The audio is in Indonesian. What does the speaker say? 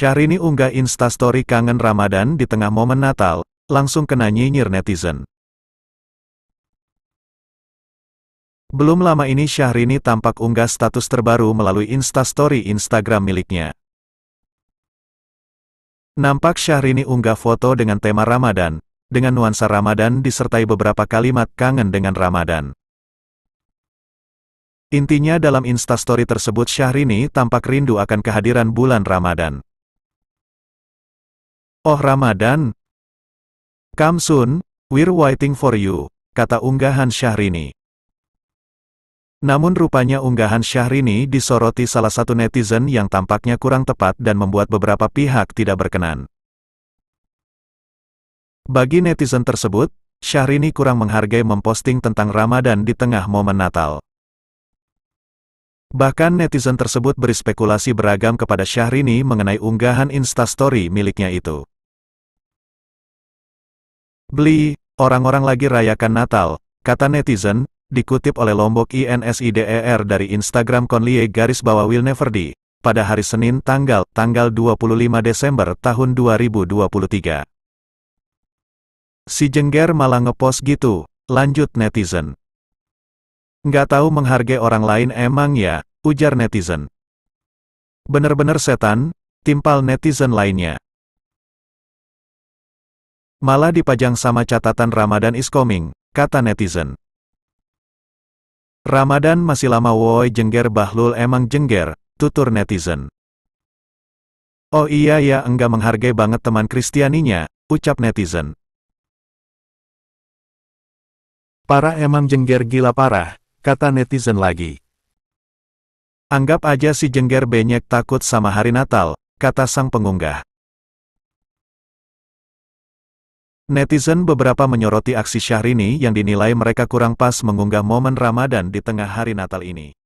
Syahrini unggah instastory kangen Ramadan di tengah momen Natal, langsung kena nyinyir netizen. Belum lama ini Syahrini tampak unggah status terbaru melalui instastory Instagram miliknya. Nampak Syahrini unggah foto dengan tema Ramadan, dengan nuansa Ramadan disertai beberapa kalimat kangen dengan Ramadan. Intinya dalam instastory tersebut Syahrini tampak rindu akan kehadiran bulan Ramadan. Oh Ramadan. Come soon, we're waiting for you, kata unggahan Syahrini. Namun rupanya unggahan Syahrini disoroti salah satu netizen yang tampaknya kurang tepat dan membuat beberapa pihak tidak berkenan. Bagi netizen tersebut, Syahrini kurang menghargai memposting tentang Ramadan di tengah momen Natal. Bahkan netizen tersebut berspekulasi beragam kepada Syahrini mengenai unggahan instastory miliknya itu. Beli, orang-orang lagi rayakan Natal, kata netizen, dikutip oleh Lombok INSIDER dari Instagram Konlie garis bawah Will Neverdi, pada hari Senin tanggal, tanggal 25 Desember tahun 2023. Si Jengger malah ngepost gitu, lanjut netizen. Nggak tahu menghargai orang lain emang ya, ujar netizen. Bener-bener setan, timpal netizen lainnya. Malah dipajang sama catatan Ramadan is coming, kata netizen. Ramadan masih lama woi jengger Bahlul emang jengger, tutur netizen. Oh iya ya enggak menghargai banget teman Kristianinya, ucap netizen. Parah emang jengger gila parah, kata netizen lagi. Anggap aja si jengger benyek takut sama hari Natal, kata sang pengunggah. Netizen beberapa menyoroti aksi Syahrini yang dinilai mereka kurang pas mengunggah momen Ramadan di tengah hari Natal ini.